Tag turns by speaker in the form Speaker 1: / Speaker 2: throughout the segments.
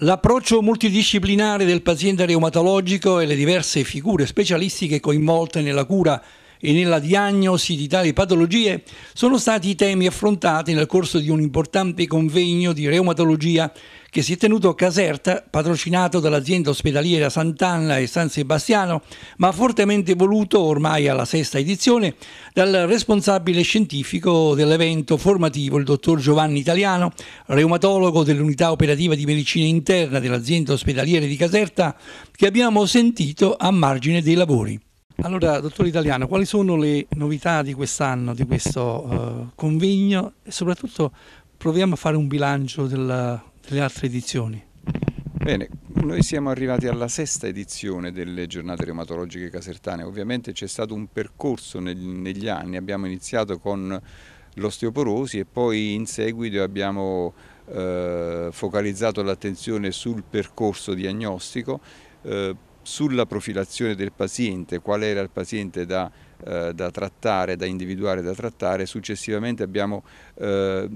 Speaker 1: L'approccio multidisciplinare del paziente reumatologico e le diverse figure specialistiche coinvolte nella cura e nella diagnosi di tali patologie sono stati i temi affrontati nel corso di un importante convegno di reumatologia che si è tenuto a Caserta, patrocinato dall'azienda ospedaliera Sant'Anna e San Sebastiano, ma fortemente voluto ormai alla sesta edizione dal responsabile scientifico dell'evento formativo, il dottor Giovanni Italiano, reumatologo dell'unità operativa di medicina interna dell'azienda ospedaliera di Caserta, che abbiamo sentito a margine dei lavori. Allora, dottore Italiano, quali sono le novità di quest'anno, di questo uh, convegno e soprattutto proviamo a fare un bilancio della, delle altre edizioni?
Speaker 2: Bene, noi siamo arrivati alla sesta edizione delle giornate reumatologiche casertane, ovviamente c'è stato un percorso neg negli anni, abbiamo iniziato con l'osteoporosi e poi in seguito abbiamo eh, focalizzato l'attenzione sul percorso diagnostico eh, sulla profilazione del paziente, qual era il paziente da, eh, da trattare, da individuare, da trattare, successivamente abbiamo eh,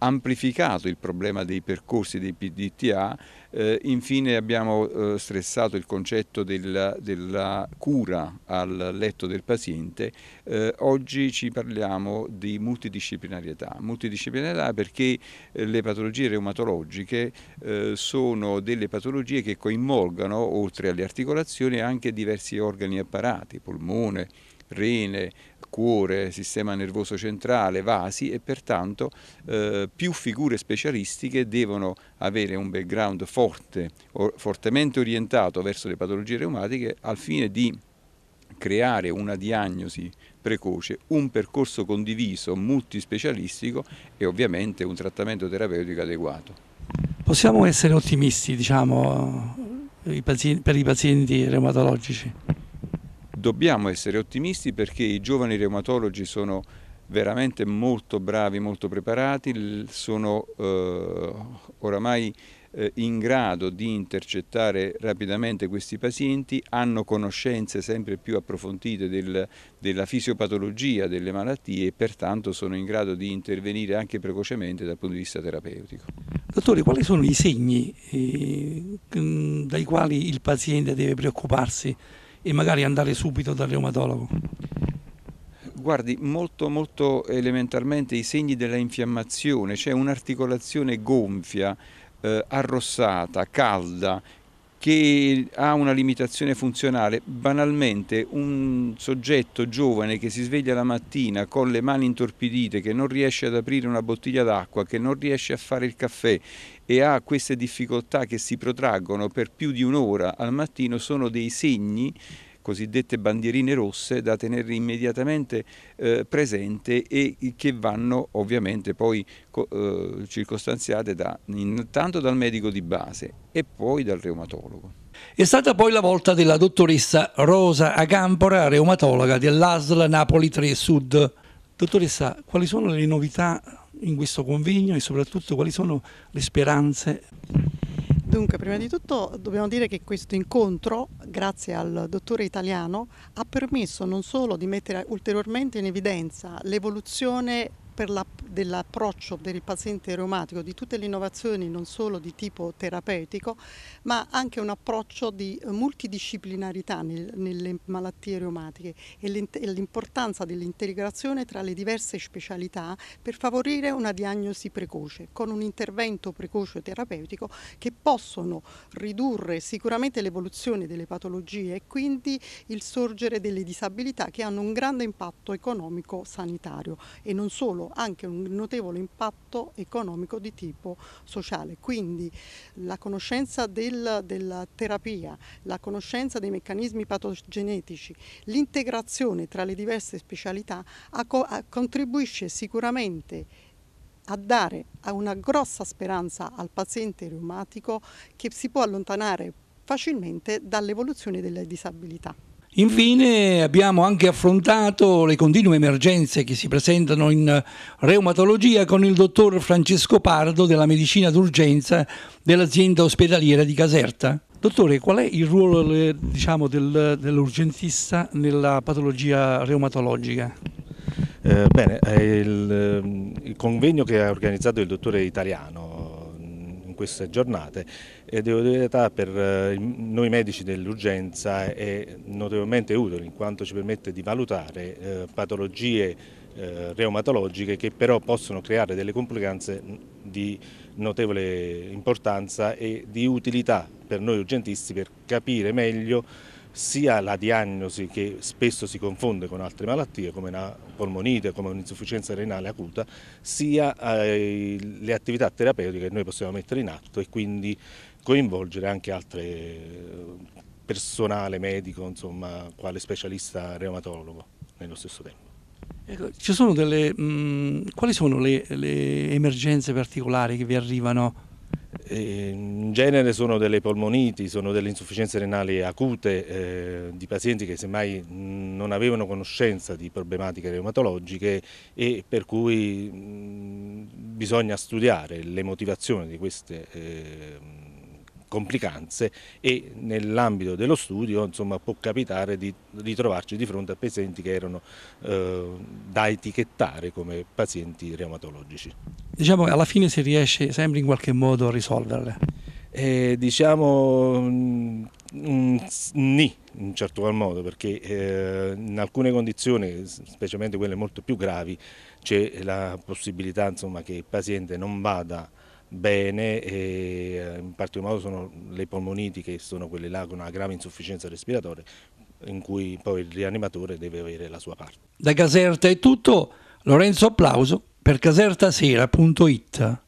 Speaker 2: amplificato il problema dei percorsi dei PDTA, eh, infine abbiamo eh, stressato il concetto della, della, cura al letto del paziente, eh, oggi ci parliamo di multidisciplinarietà, multidisciplinarietà perché eh, le patologie reumatologiche eh, sono delle patologie che coinvolgono oltre alle articolazioni, anche diversi organi e apparati, polmone, rene, cuore, sistema nervoso centrale, vasi e pertanto eh, più figure specialistiche devono avere un background forte, or, fortemente orientato verso le patologie reumatiche al fine di creare una diagnosi precoce, un percorso condiviso, multispecialistico e ovviamente un trattamento terapeutico adeguato.
Speaker 1: Possiamo essere ottimisti diciamo, per i pazienti reumatologici?
Speaker 2: Dobbiamo essere ottimisti perché i giovani reumatologi sono veramente molto bravi, molto preparati, sono eh, oramai eh, in grado di intercettare rapidamente questi pazienti, hanno conoscenze sempre più approfondite del, della fisiopatologia delle malattie e pertanto sono in grado di intervenire anche precocemente dal punto di vista terapeutico.
Speaker 1: Dottore, quali sono i segni eh, dai quali il paziente deve preoccuparsi? e magari andare subito dal reumatologo?
Speaker 2: Guardi, molto, molto elementarmente i segni della infiammazione, c'è cioè un'articolazione gonfia, eh, arrossata, calda, che ha una limitazione funzionale. Banalmente un soggetto giovane che si sveglia la mattina con le mani intorpidite, che non riesce ad aprire una bottiglia d'acqua, che non riesce a fare il caffè e ha queste difficoltà che si protraggono per più di un'ora al mattino sono dei segni cosiddette bandierine rosse da tenere immediatamente eh, presente e che vanno ovviamente poi eh, circostanziate da, intanto dal medico di base e poi dal reumatologo.
Speaker 1: È stata poi la volta della dottoressa Rosa Agampora, reumatologa dell'ASL Napoli 3 Sud. Dottoressa, quali sono le novità in questo convegno e soprattutto quali sono le speranze?
Speaker 3: Dunque, prima di tutto dobbiamo dire che questo incontro, grazie al dottore italiano, ha permesso non solo di mettere ulteriormente in evidenza l'evoluzione la, dell'approccio per il paziente reumatico, di tutte le innovazioni non solo di tipo terapeutico, ma anche un approccio di eh, multidisciplinarità nel, nelle malattie reumatiche e l'importanza dell'integrazione tra le diverse specialità per favorire una diagnosi precoce, con un intervento precoce terapeutico che possono ridurre sicuramente l'evoluzione delle patologie e quindi il sorgere delle disabilità che hanno un grande impatto economico sanitario e non solo anche un notevole impatto economico di tipo sociale. Quindi la conoscenza del, della terapia, la conoscenza dei meccanismi patogenetici, l'integrazione tra le diverse specialità a, a, contribuisce sicuramente a dare una grossa speranza al paziente reumatico che si può allontanare facilmente dall'evoluzione delle disabilità.
Speaker 1: Infine abbiamo anche affrontato le continue emergenze che si presentano in reumatologia con il dottor Francesco Pardo della medicina d'urgenza dell'azienda ospedaliera di Caserta. Dottore, qual è il ruolo diciamo, del, dell'urgentista nella patologia reumatologica?
Speaker 4: Eh, bene, il, il, convegno che ha organizzato il dottore italiano queste giornate e eh, devo dire la per eh, noi medici dell'urgenza è notevolmente utile in quanto ci permette di valutare eh, patologie reumatologiche che però possono creare delle complicanze di notevole importanza e di utilità per noi urgentisti per capire meglio sia la diagnosi che spesso si confonde con altre malattie come una polmonite, come un'insufficienza renale acuta, sia eh, le attività terapeutiche che noi possiamo mettere in atto e quindi coinvolgere anche altre eh, personale medico, insomma, quale specialista reumatologo nello stesso tempo.
Speaker 1: Ecco, sono delle, mh, mm, quali sono le, le emergenze particolari che vi arrivano
Speaker 4: Ehm, in genere sono delle polmoniti, sono delle insufficienze renali acute eh, di pazienti che semmai non avevano conoscenza di problematiche reumatologiche e per cui mh, bisogna studiare le motivazioni di queste eh, complicanze e nell'ambito dello studio insomma, può capitare di ritrovarci di fronte a pazienti che erano eh, da etichettare come pazienti reumatologici
Speaker 1: diciamo che alla fine si riesce sempre in qualche modo a risolverle.
Speaker 4: Eh, diciamo mm, mm ni in certo qual modo perché eh, in alcune condizioni, specialmente quelle molto più gravi, c'è la possibilità insomma, che il paziente non vada bene, e, eh, in particolar modo sono le polmoniti che sono quelle là con una grave insufficienza respiratoria in cui poi il rianimatore deve avere la sua parte.
Speaker 1: Da Caserta è tutto, Lorenzo Applauso per casertasera.it